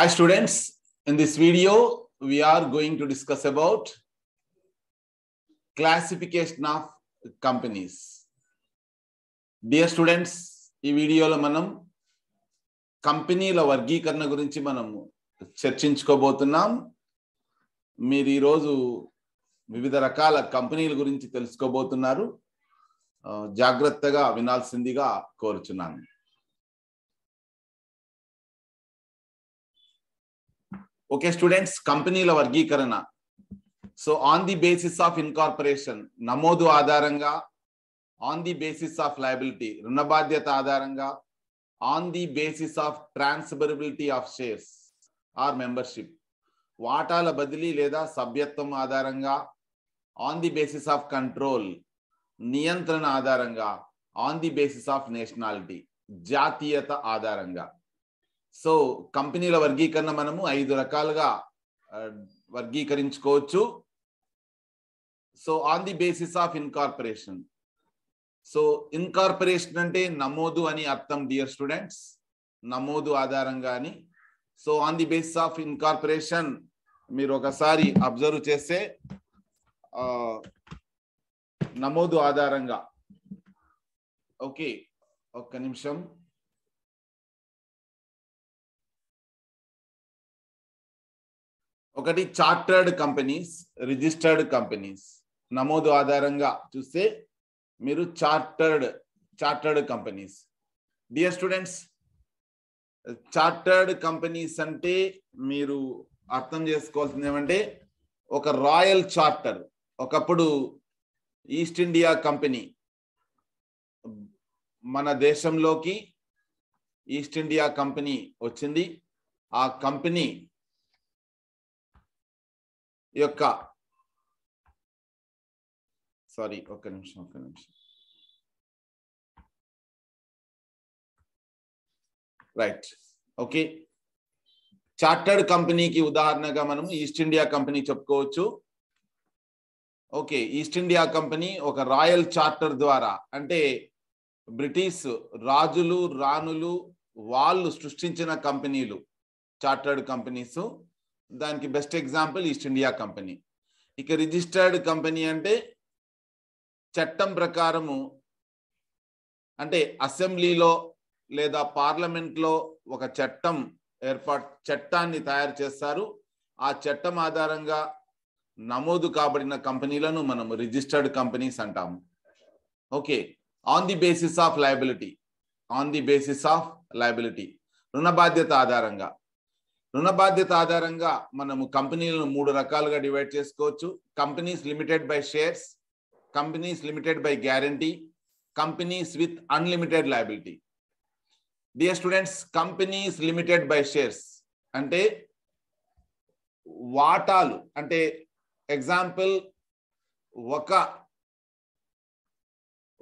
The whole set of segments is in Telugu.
Hi students in this video we are going to discuss about classification of companies dear students ఈ వీడియోలో మనం కంపెనీల వర్గీకరణ గురించి మనము చర్చించుకోబోతున్నాం మీరు ఈరోజు వివిధ రకాల కంపెనీల గురించి తెలుసుకోబోతున్నారు జాగ్రత్తగా వినాల్సిందిగా కోరుచున్నాను ఓకే స్టూడెంట్స్ కంపెనీల వర్గీకరణ so on the basis of incorporation నమోదు ఆధారంగా on the basis of liability రుణ బాధ్యత ఆధారంగా on the basis of transferability of shares or membership వాటాల బదిలీ లేదా సభ్యత్వం ఆధారంగా on the basis of control నియంత్రణ ఆధారంగా on the basis of nationality జాతీయత ఆధారంగా సో కంపెనీల వర్గీకరణ మనము ఐదు రకాలుగా వర్గీకరించుకోవచ్చు so on the basis of incorporation so incorporation అంటే నమోదు అని అర్థం డియర్ స్టూడెంట్స్ నమోదు ఆధారంగాని so on the basis of incorporation మీరు ఒకసారి అబ్జర్వ్ చేస్తే నమోదు ఆధారంగా ఓకే ఒక్క నిమిషం ఒకటి చార్టర్డ్ కంపెనీస్ రిజిస్టర్డ్ కంపెనీస్ నమోదు ఆధారంగా చూస్తే మీరు chartered chartered companies dear students chartered companies అంటే మీరు అర్థం చేసుకోవాల్సింది ఏమంటే ఒక రాయల్ చార్టర్ ఒకప్పుడు ఈస్ట్ ఇండియా కంపెనీ మన దేశంలోకి ఈస్ట్ ఇండియా కంపెనీ వచ్చింది ఆ కంపెనీ యొక్క సారీ ఒక్క నిమిషం ఒక్క నిమిషం రైట్ ఓకే చార్టర్డ్ కంపెనీకి ఉదాహరణగా మనం ఈస్ట్ ఇండియా కంపెనీ చెప్పుకోవచ్చు ఓకే ఈస్ట్ ఇండియా కంపెనీ ఒక రాయల్ చార్టర్ ద్వారా అంటే బ్రిటిష్ రాజులు రాణులు వాళ్ళు సృష్టించిన కంపెనీలు చార్టర్డ్ కంపెనీస్ దానికి best example East India Company ఇక రిజిస్టర్డ్ కంపెనీ అంటే చట్టం ప్రకారము అంటే అసెంబ్లీలో లేదా పార్లమెంట్లో ఒక చట్టం ఏర్పాటు చట్టాన్ని తయారు చేస్తారు ఆ చట్టం ఆధారంగా నమోదు కాబడిన కంపెనీలను మనం రిజిస్టర్డ్ కంపెనీస్ అంటాము okay on the basis of liability on the basis of liability రుణ బాధ్యత ఆధారంగా రుణ బాధ్యత ఆధారంగా మనము కంపెనీలను మూడు రకాలుగా డివైడ్ చేసుకోవచ్చు companies limited by shares companies limited by guarantee companies with unlimited liability dear students companies limited by shares అంటే వాటాలు అంటే ఎగ్జాంపుల్ ఒక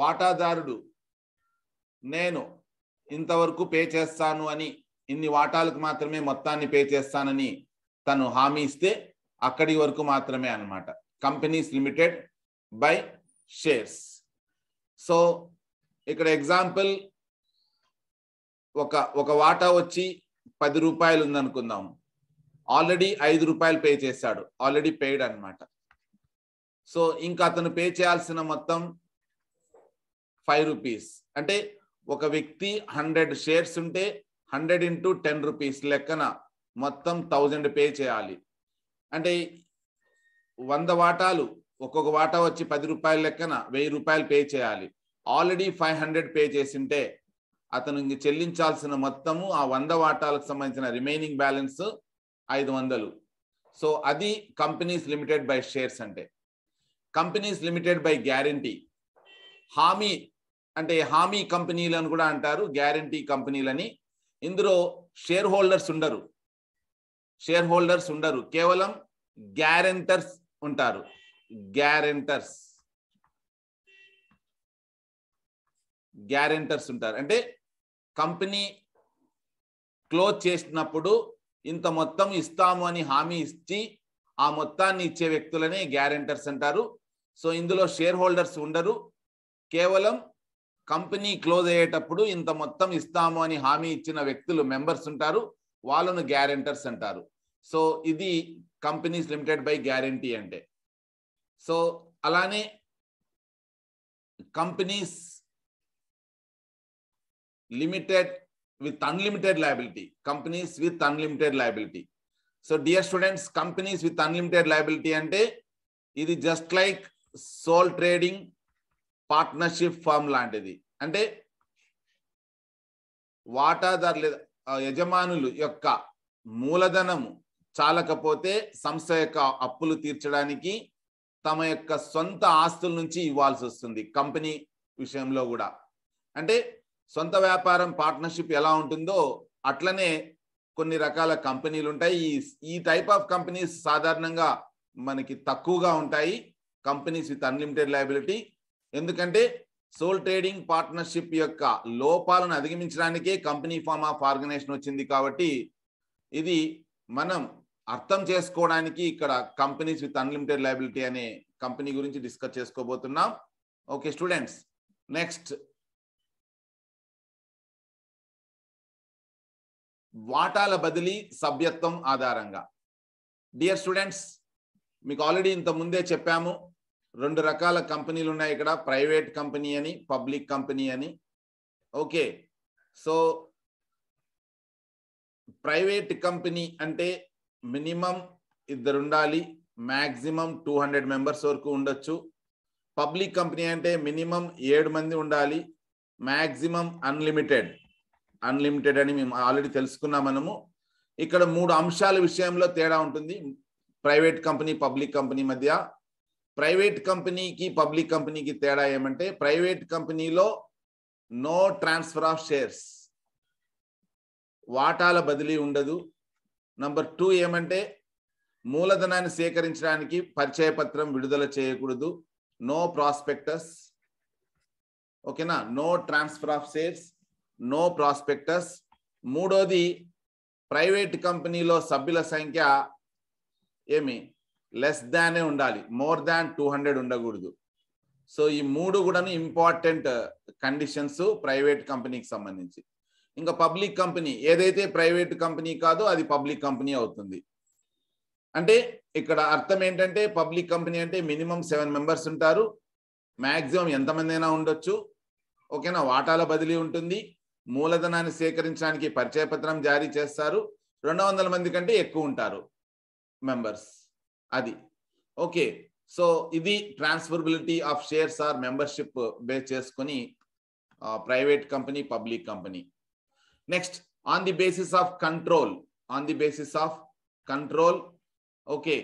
వాటాదారుడు నేను ఇంతవరకు పే చేస్తాను అని ఇన్ని వాటాలకు మాత్రమే మొత్తాన్ని పే చేస్తానని తను హామీ ఇస్తే అక్కడి వరకు మాత్రమే అనమాట companies limited by shares so ఇక్కడ ఎగ్జాంపుల్ ఒక ఒక వాటా వచ్చి పది రూపాయలు ఉందనుకుందాం ఆల్రెడీ ఐదు రూపాయలు పే చేశాడు ఆల్రెడీ పేడ్ అనమాట సో ఇంకా అతను పే చేయాల్సిన మొత్తం ఫైవ్ రూపీస్ అంటే ఒక వ్యక్తి హండ్రెడ్ షేర్స్ ఉంటే హండ్రెడ్ ఇంటూ టెన్ రూపీస్ లెక్కన మొత్తం థౌజండ్ పే చేయాలి అంటే వంద వాటాలు ఒక్కొక్క వాటా వచ్చి పది రూపాయల లెక్కన వెయ్యి రూపాయలు పే చేయాలి ఆల్రెడీ ఫైవ్ హండ్రెడ్ పే చేసింటే అతను చెల్లించాల్సిన మొత్తము ఆ వంద వాటాలకు సంబంధించిన రిమైనింగ్ బ్యాలెన్స్ ఐదు వందలు సో అది కంపెనీస్ లిమిటెడ్ బై షేర్స్ అంటే కంపెనీస్ లిమిటెడ్ బై గ్యారంటీ హామీ అంటే హామీ కంపెనీలను కూడా అంటారు గ్యారంటీ కంపెనీలని ఇందులో షేర్ హోల్డర్స్ ఉండరు షేర్ హోల్డర్స్ ఉండరు కేవలం గ్యారెంటర్స్ ఉంటారు గ్యారెంటర్స్ గ్యారెంటర్స్ ఉంటారు అంటే కంపెనీ క్లోజ్ చేసినప్పుడు ఇంత మొత్తం ఇస్తాము అని హామీ ఇచ్చి ఆ మొత్తాన్ని ఇచ్చే వ్యక్తులనే గ్యారెంటర్స్ అంటారు సో ఇందులో షేర్ హోల్డర్స్ ఉండరు కేవలం కంపెనీ క్లోజ్ అయ్యేటప్పుడు ఇంత మొత్తం ఇస్తాము అని హామీ ఇచ్చిన వ్యక్తులు మెంబర్స్ ఉంటారు వాళ్ళను గ్యారెంటర్స్ అంటారు సో ఇది కంపెనీస్ లిమిటెడ్ బై గ్యారంటీ అంటే సో అలానే companies limited with unlimited liability companies with unlimited liability so dear students companies with unlimited liability అంటే ఇది just like sole trading partnership firm లాంటిది అంటే వాటాదారుల యజమానులు యొక్క మూలధనము చాలకపోతే సంస్థ యొక్క అప్పులు తీర్చడానికి తమ యొక్క సొంత ఆస్తుల నుంచి ఇవ్వాల్సి వస్తుంది కంపెనీ విషయంలో కూడా అంటే సొంత వ్యాపారం పార్ట్నర్షిప్ ఎలా ఉంటుందో అట్లనే కొన్ని రకాల కంపెనీలు ఉంటాయి ఈ ఈ టైప్ ఆఫ్ కంపెనీస్ సాధారణంగా మనకి తక్కువగా ఉంటాయి కంపెనీస్ విత్ అన్లిమిటెడ్ లయబిలిటీ ఎందుకంటే సోల్ ట్రేడింగ్ పార్ట్నర్షిప్ యొక్క లోపాలను అధిగమించడానికే కంపెనీ ఫార్మ్ ఆఫ్ ఆర్గనైజేషన్ వచ్చింది కాబట్టి ఇది మనం అర్థం చేసుకోవడానికి ఇక్కడ కంపెనీస్ విత్ అన్లిమిటెడ్ లైబిలిటీ అనే కంపెనీ గురించి డిస్కస్ చేసుకోబోతున్నాం ఓకే స్టూడెంట్స్ నెక్స్ట్ వాటాల బదిలీ సభ్యత్వం ఆధారంగా డియర్ స్టూడెంట్స్ మీకు ఆల్రెడీ ఇంత ముందే చెప్పాము రెండు రకాల కంపెనీలు ఉన్నాయి ఇక్కడ ప్రైవేట్ కంపెనీ అని పబ్లిక్ కంపెనీ అని ఓకే సో ప్రైవేట్ కంపెనీ అంటే మినిమం ఇద్దరు ఉండాలి మ్యాక్సిమం టూ హండ్రెడ్ మెంబర్స్ వరకు ఉండొచ్చు పబ్లిక్ కంపెనీ అంటే మినిమం ఏడు మంది ఉండాలి మ్యాక్సిమం అన్లిమిటెడ్ అన్లిమిటెడ్ అని మేము ఆల్రెడీ తెలుసుకున్నాం మనము ఇక్కడ మూడు అంశాల విషయంలో తేడా ఉంటుంది ప్రైవేట్ కంపెనీ పబ్లిక్ కంపెనీ మధ్య ప్రైవేట్ కంపెనీకి పబ్లిక్ కంపెనీకి తేడా ఏమంటే ప్రైవేట్ కంపెనీలో నో ట్రాన్స్ఫర్ ఆఫ్ షేర్స్ వాటాల బదిలీ ఉండదు నంబర్ టూ ఏమంటే మూలధనాన్ని సేకరించడానికి పరిచయ పత్రం విడుదల చేయకూడదు నో ప్రాస్పెక్టస్ ఓకేనా no transfer of shares no prospectus మూడోది ప్రైవేట్ కంపెనీలో సభ్యుల సంఖ్య ఏమి లెస్ దానే ఉండాలి మోర్ దాన్ టూ హండ్రెడ్ ఉండకూడదు సో ఈ మూడు కూడాను ఇంపార్టెంట్ కండిషన్స్ ప్రైవేట్ కంపెనీకి సంబంధించి ఇంకా పబ్లిక్ కంపెనీ ఏదైతే ప్రైవేట్ కంపెనీ కాదో అది పబ్లిక్ కంపెనీ అవుతుంది అంటే ఇక్కడ అర్థం ఏంటంటే పబ్లిక్ కంపెనీ అంటే మినిమం సెవెన్ మెంబర్స్ ఉంటారు మ్యాక్సిమం ఎంతమంది అయినా ఉండొచ్చు ఓకేనా వాటాల బదిలీ ఉంటుంది మూలధనాన్ని సేకరించడానికి పరిచయపత్రం జారీ చేస్తారు రెండు వందల మంది కంటే ఎక్కువ ఉంటారు మెంబర్స్ అది ఓకే సో ఇది transferability of shares or membership base చేసుకుని private company public company next on the basis of control on the basis of control okay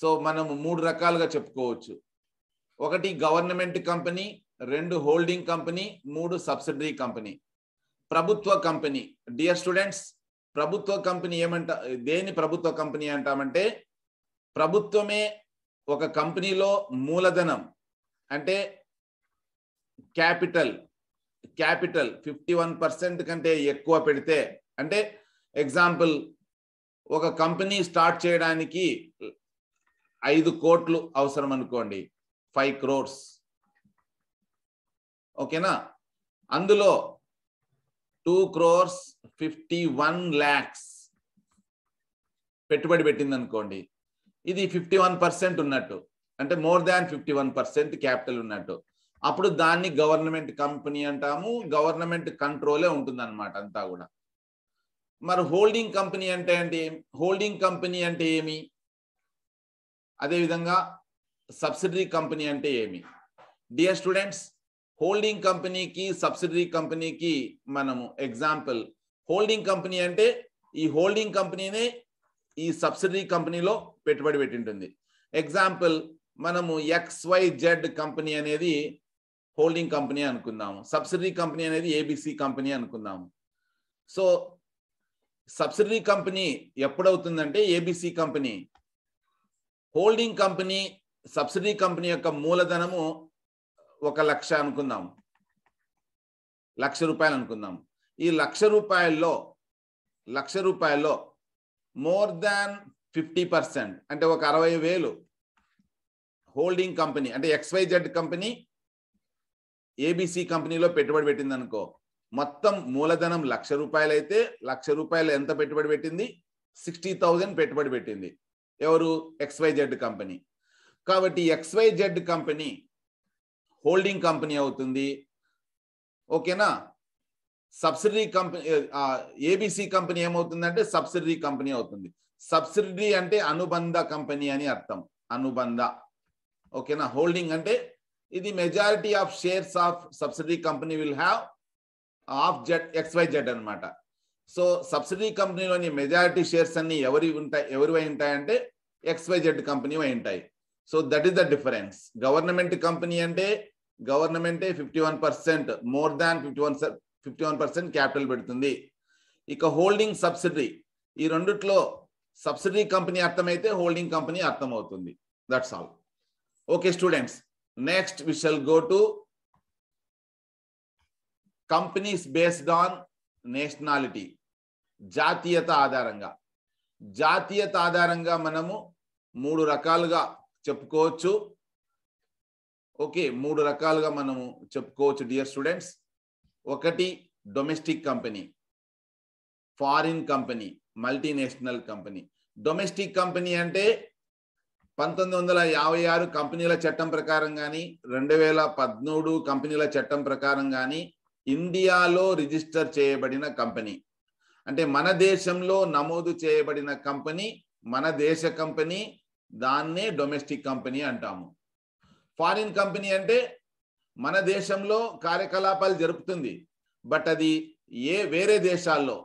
so మనం మూడు రకాలుగా చెప్పుకోవచ్చు ఒకటి గవర్నమెంట్ కంపెనీ రెండు హోల్డింగ్ కంపెనీ మూడు సబ్సిడరీ కంపెనీ ప్రభుత్వ కంపెనీ డియర్ స్టూడెంట్స్ ప్రభుత్వ కంపెనీ ఏమంట దేని ప్రభుత్వ కంపెనీ అంటామంటే ప్రభుత్వమే ఒక కంపెనీలో మూలధనం అంటే capital capital fifty one percent కంటే ఎక్కువ పెడితే అంటే ఎగ్జాంపుల్ ఒక కంపెనీ స్టార్ట్ చేయడానికి ఐదు కోట్లు అవసరం అనుకోండి ఫైవ్ క్రోర్స్ ఓకేనా అందులో two crores fifty one lakhs పెట్టుబడి పెట్టింది అనుకోండి ఇది ఫిఫ్టీ వన్ పర్సెంట్ ఉన్నట్టు అంటే more than fifty one percent capital ఉన్నట్టు అప్పుడు దాన్ని గవర్నమెంట్ కంపెనీ అంటాము గవర్నమెంట్ కంట్రోలే ఉంటుంది అనమాట అంతా కూడా మరి హోల్డింగ్ కంపెనీ అంటే అంటే హోల్డింగ్ కంపెనీ అంటే ఏమి అదేవిధంగా సబ్సిడరీ కంపెనీ అంటే ఏమి డియర్ స్టూడెంట్స్ హోల్డింగ్ కంపెనీకి సబ్సిడరీ కంపెనీకి మనము ఎగ్జాంపుల్ హోల్డింగ్ కంపెనీ అంటే ఈ హోల్డింగ్ కంపెనీనే ఈ సబ్సిడరీ కంపెనీలో పెట్టుబడి పెట్టింటుంది ఎగ్జాంపుల్ మనము ఎక్స్వై జెడ్ కంపెనీ అనేది హోల్డింగ్ కంపెనీ అనుకుందాము సబ్సిడరీ కంపెనీ అనేది ఏబిసి కంపెనీ అనుకుందాము సో సబ్సిడరీ కంపెనీ ఎప్పుడవుతుందంటే ABC company holding company subsidy company యొక్క మూలధనము ఒక లక్ష అనుకుందాం లక్ష రూపాయలు అనుకుందాం ఈ లక్ష రూపాయల్లో లక్ష రూపాయల్లో మోర్ దాన్ ఫిఫ్టీ పర్సెంట్ అంటే ఒక అరవై వేలు హోల్డింగ్ కంపెనీ అంటే ఎక్స్వైజెడ్ కంపెనీ ఏబిసి కంపెనీలో పెట్టుబడి పెట్టింది అనుకో మొత్తం మూలధనం లక్ష రూపాయలు అయితే లక్ష రూపాయలు ఎంత పెట్టుబడి పెట్టింది సిక్స్టీ థౌజండ్ పెట్టుబడి పెట్టింది ఎవరు ఎక్స్వైజెడ్ కంపెనీ కాబట్టి ఎక్స్వైజెడ్ కంపెనీ హోల్డింగ్ కంపెనీ అవుతుంది ఓకేనా సబ్సిడీ కంపెనీ ఏబిసి కంపెనీ ఏమవుతుందంటే సబ్సిడీ కంపెనీ అవుతుంది సబ్సిడీ అంటే అనుబంధ కంపెనీ అని అర్థం అనుబంధ ఓకేనా హోల్డింగ్ అంటే ఇది majority of shares of subsidy company will have of Z X Y Z అనమాట సో సబ్సిడీ కంపెనీలోని మెజారిటీ షేర్స్ అన్ని ఎవరి ఉంటాయి అయి ఉంటాయంటే ఎక్స్వై జెడ్ కంపెనీ అయి ఉంటాయి so that is the difference government company అంటే గవర్నమెంటే fifty one percent more than fifty one fifty one percent capital పెడుతుంది ఇక హోల్డింగ్ సబ్సిడీ ఈ రెండిట్లో సబ్సిడీ కంపెనీ అర్థమైతే హోల్డింగ్ కంపెనీ అర్థమవుతుంది that's all okay students next we shall go to companies based on nationality జాతీయత ఆధారంగా జాతీయత ఆధారంగా మనము మూడు రకాలుగా చెప్పుకోవచ్చు ఓకే మూడు రకాలుగా మనము చెప్పుకోవచ్చు డియర్ స్టూడెంట్స్ ఒకటి domestic company foreign company multinational company domestic company అంటే పంతొమ్మిది వందల యాభై ఆరు కంపెనీల చట్టం ప్రకారం కానీ రెండు వేల పద్మూడు కంపెనీల చట్టం ప్రకారం కానీ ఇండియాలో రిజిస్టర్ చేయబడిన కంపెనీ అంటే మన దేశంలో నమోదు చేయబడిన కంపెనీ మన దేశ కంపెనీ దాన్నే డొమెస్టిక్ కంపెనీ అంటాము ఫారిన్ కంపెనీ అంటే మన దేశంలో కార్యకలాపాలు జరుపుతుంది బట్ అది ఏ వేరే దేశాల్లో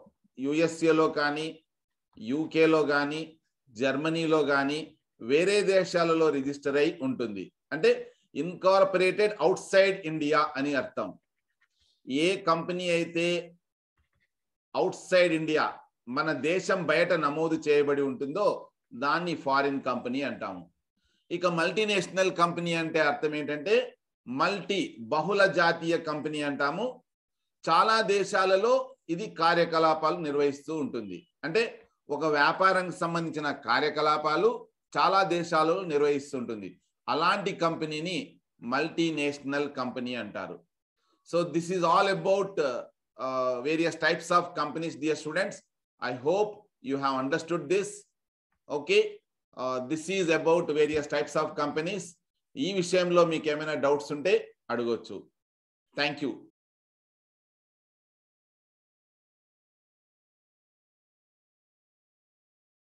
యుఎస్ఏలో కానీ యూకేలో కానీ జర్మనీలో కానీ వేరే దేశాలలో రిజిస్టర్ అయి ఉంటుంది అంటే ఇన్కార్పొరేటెడ్ అవుట్ సైడ్ ఇండియా అని అర్థం ఏ కంపెనీ అయితే అవుట్ సైడ్ ఇండియా మన దేశం బయట నమోదు చేయబడి ఉంటుందో దాన్ని ఫారిన్ కంపెనీ అంటాము ఇక మల్టీనేషనల్ కంపెనీ అంటే అర్థం ఏంటంటే మల్టీ బహుళ జాతీయ కంపెనీ అంటాము చాలా దేశాలలో ఇది కార్యకలాపాలు నిర్వహిస్తూ ఉంటుంది అంటే ఒక వ్యాపారానికి సంబంధించిన కార్యకలాపాలు చాలా దేశాలలో నిర్వహిస్తుంటుంది అలాంటి కంపెనీని మల్టీనేషనల్ కంపెనీ అంటారు so this is all about various types of companies dear students I hope you have understood this okay this is about various types of companies ఈ విషయంలో మీకు ఏమైనా డౌట్స్ ఉంటే అడగొచ్చు థ్యాంక్ యూ